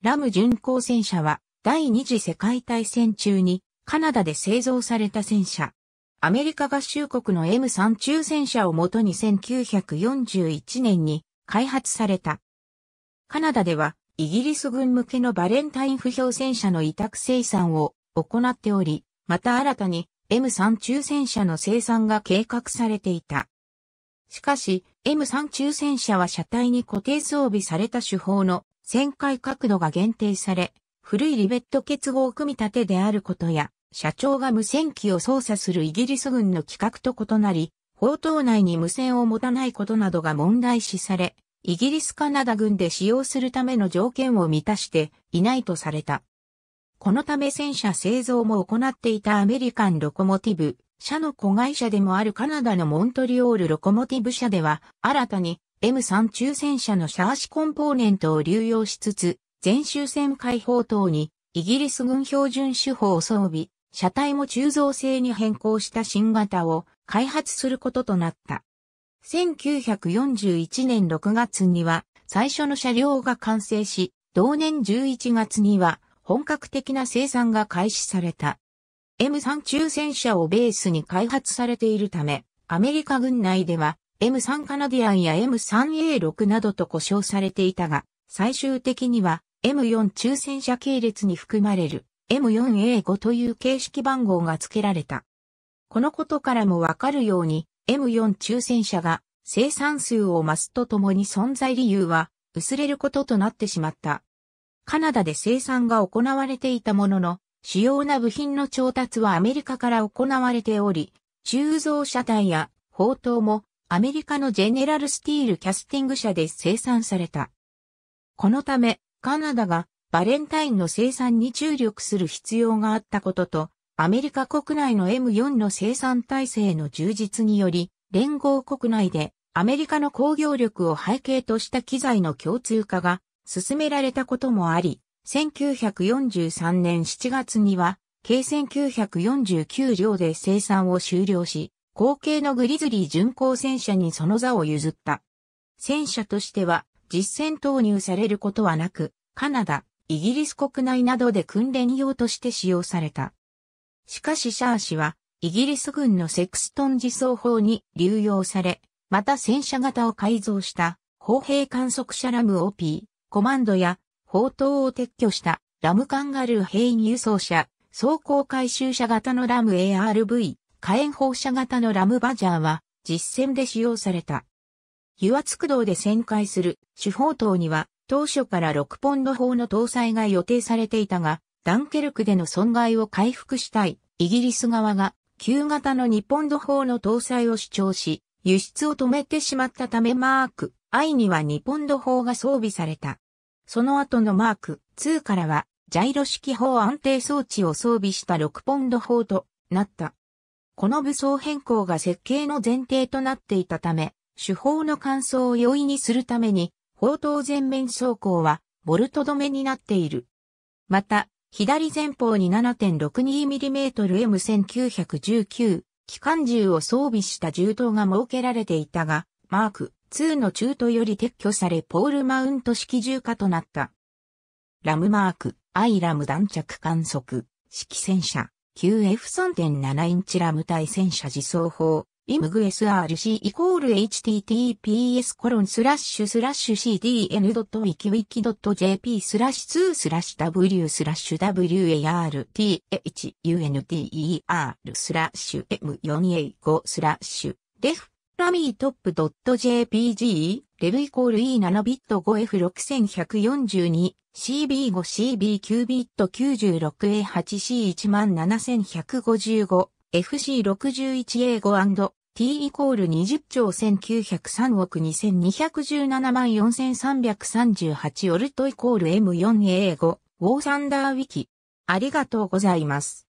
ラム巡航戦車は第二次世界大戦中にカナダで製造された戦車。アメリカ合衆国の M3 中戦車をもとに1941年に開発された。カナダではイギリス軍向けのバレンタイン不評戦車の委託生産を行っており、また新たに M3 中戦車の生産が計画されていた。しかし M3 中戦車は車体に固定装備された手法の旋回角度が限定され、古いリベット結合組み立てであることや、社長が無線機を操作するイギリス軍の規格と異なり、砲塔内に無線を持たないことなどが問題視され、イギリスカナダ軍で使用するための条件を満たしていないとされた。このため戦車製造も行っていたアメリカンロコモティブ、社の子会社でもあるカナダのモントリオールロコモティブ社では、新たに M3 中戦車のシャーシコンポーネントを流用しつつ、全周線開放等にイギリス軍標準手法を装備、車体も鋳造性に変更した新型を開発することとなった。1941年6月には最初の車両が完成し、同年11月には本格的な生産が開始された。M3 中戦車をベースに開発されているため、アメリカ軍内では M3 カナディアンや M3A6 などと呼称されていたが、最終的には M4 抽選者系列に含まれる M4A5 という形式番号が付けられた。このことからもわかるように M4 抽選者が生産数を増すとともに存在理由は薄れることとなってしまった。カナダで生産が行われていたものの、主要な部品の調達はアメリカから行われており、鋳造車体や砲塔もアメリカのジェネラルスティールキャスティング社で生産された。このため、カナダがバレンタインの生産に注力する必要があったことと、アメリカ国内の M4 の生産体制の充実により、連合国内でアメリカの工業力を背景とした機材の共通化が進められたこともあり、1943年7月には、計1949両で生産を終了し、後継のグリズリー巡航戦車にその座を譲った。戦車としては実戦投入されることはなく、カナダ、イギリス国内などで訓練用として使用された。しかしシャー氏は、イギリス軍のセクストン自走砲に流用され、また戦車型を改造した砲兵観測車ラム OP、コマンドや砲塔を撤去したラムカンガルー兵員輸送車、装甲回収車型のラム ARV、火炎放射型のラムバジャーは実戦で使用された。油圧駆動で旋回する主砲塔には当初から6ポンド砲の搭載が予定されていたが、ダンケルクでの損害を回復したいイギリス側が旧型の2ポンド砲の搭載を主張し、輸出を止めてしまったためマーク I には2ポンド砲が装備された。その後のマーク2からはジャイロ式砲安定装置を装備した6ポンド砲となった。この武装変更が設計の前提となっていたため、手法の乾燥を容易にするために、砲塔前面走行は、ボルト止めになっている。また、左前方に 7.62mm M1919 機関銃を装備した銃刀が設けられていたが、マーク2の中途より撤去されポールマウント式銃火となった。ラムマーク、アイラム弾着観測、式戦車、q f 3 7インチラム対戦車自走砲、イムグ SRC イコール https コロンスラッシュスラッシュ cdn.wikiwiki.jp スラッシュ2スラッシュ w スラッシュ warthunter スラッシュ m4a5 スラッシュレフラミートップ .jpg、レブイコール E7 ビット 5F6142、CB5CB9 ビット 96A8C17155、FC61A5& T イコール20兆1903億2217万4338オルトイコール M4A5 ウォーサンダーウィキ。ありがとうございます。